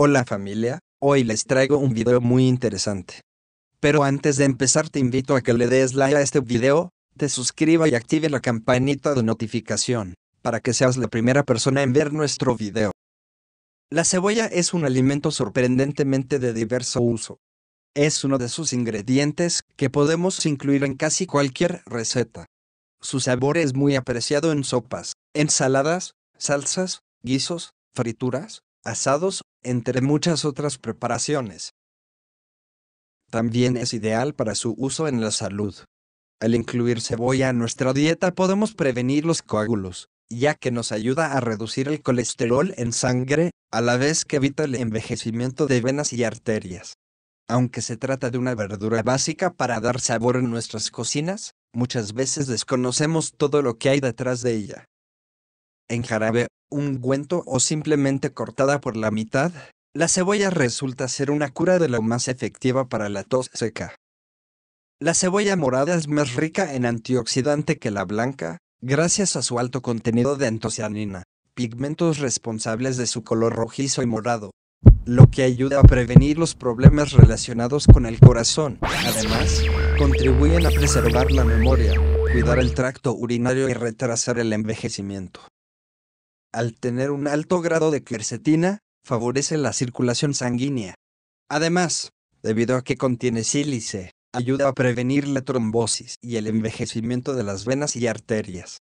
Hola familia, hoy les traigo un video muy interesante. Pero antes de empezar te invito a que le des like a este video, te suscriba y active la campanita de notificación, para que seas la primera persona en ver nuestro video. La cebolla es un alimento sorprendentemente de diverso uso. Es uno de sus ingredientes que podemos incluir en casi cualquier receta. Su sabor es muy apreciado en sopas, ensaladas, salsas, guisos, frituras, asados entre muchas otras preparaciones. También es ideal para su uso en la salud. Al incluir cebolla en nuestra dieta podemos prevenir los coágulos, ya que nos ayuda a reducir el colesterol en sangre, a la vez que evita el envejecimiento de venas y arterias. Aunque se trata de una verdura básica para dar sabor en nuestras cocinas, muchas veces desconocemos todo lo que hay detrás de ella en jarabe, ungüento o simplemente cortada por la mitad, la cebolla resulta ser una cura de lo más efectiva para la tos seca. La cebolla morada es más rica en antioxidante que la blanca, gracias a su alto contenido de antocianina, pigmentos responsables de su color rojizo y morado, lo que ayuda a prevenir los problemas relacionados con el corazón. Además, contribuyen a preservar la memoria, cuidar el tracto urinario y retrasar el envejecimiento al tener un alto grado de quercetina, favorece la circulación sanguínea. Además, debido a que contiene sílice, ayuda a prevenir la trombosis y el envejecimiento de las venas y arterias,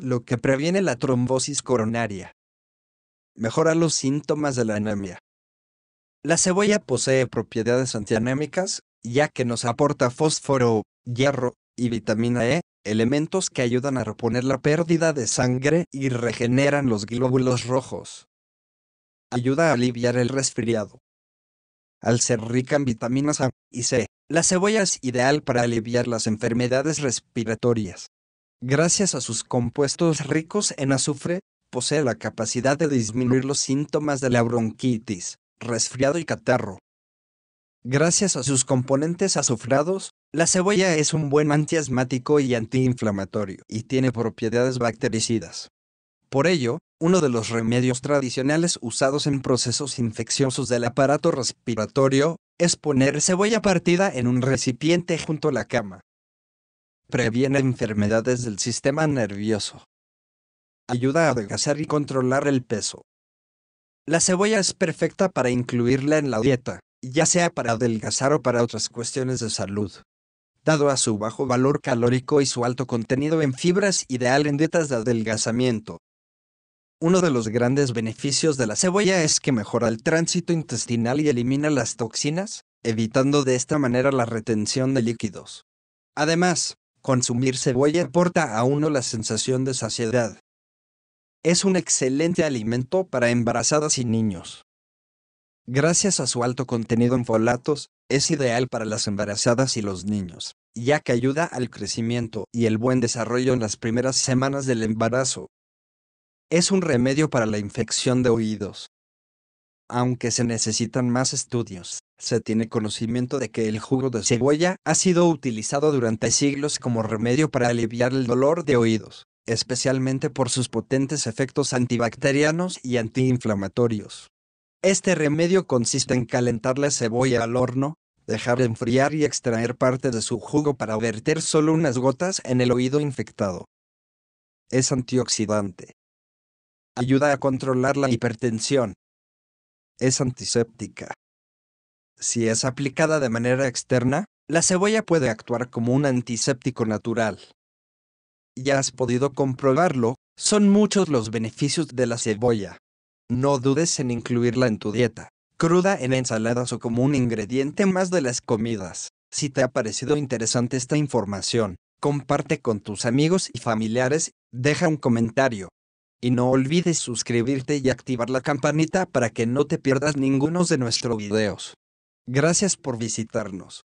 lo que previene la trombosis coronaria. Mejora los síntomas de la anemia. La cebolla posee propiedades antianémicas, ya que nos aporta fósforo, hierro y vitamina E, elementos que ayudan a reponer la pérdida de sangre y regeneran los glóbulos rojos. Ayuda a aliviar el resfriado. Al ser rica en vitaminas A y C, la cebolla es ideal para aliviar las enfermedades respiratorias. Gracias a sus compuestos ricos en azufre, posee la capacidad de disminuir los síntomas de la bronquitis, resfriado y catarro. Gracias a sus componentes azufrados, la cebolla es un buen antiasmático y antiinflamatorio, y tiene propiedades bactericidas. Por ello, uno de los remedios tradicionales usados en procesos infecciosos del aparato respiratorio es poner cebolla partida en un recipiente junto a la cama. Previene enfermedades del sistema nervioso. Ayuda a adelgazar y controlar el peso. La cebolla es perfecta para incluirla en la dieta, ya sea para adelgazar o para otras cuestiones de salud dado a su bajo valor calórico y su alto contenido en fibras ideal en dietas de adelgazamiento. Uno de los grandes beneficios de la cebolla es que mejora el tránsito intestinal y elimina las toxinas, evitando de esta manera la retención de líquidos. Además, consumir cebolla aporta a uno la sensación de saciedad. Es un excelente alimento para embarazadas y niños. Gracias a su alto contenido en folatos, es ideal para las embarazadas y los niños, ya que ayuda al crecimiento y el buen desarrollo en las primeras semanas del embarazo. Es un remedio para la infección de oídos. Aunque se necesitan más estudios, se tiene conocimiento de que el jugo de cebolla ha sido utilizado durante siglos como remedio para aliviar el dolor de oídos, especialmente por sus potentes efectos antibacterianos y antiinflamatorios. Este remedio consiste en calentar la cebolla al horno, dejar enfriar y extraer parte de su jugo para verter solo unas gotas en el oído infectado. Es antioxidante. Ayuda a controlar la hipertensión. Es antiséptica. Si es aplicada de manera externa, la cebolla puede actuar como un antiséptico natural. Ya has podido comprobarlo, son muchos los beneficios de la cebolla. No dudes en incluirla en tu dieta, cruda en ensaladas o como un ingrediente más de las comidas. Si te ha parecido interesante esta información, comparte con tus amigos y familiares, deja un comentario. Y no olvides suscribirte y activar la campanita para que no te pierdas ninguno de nuestros videos. Gracias por visitarnos.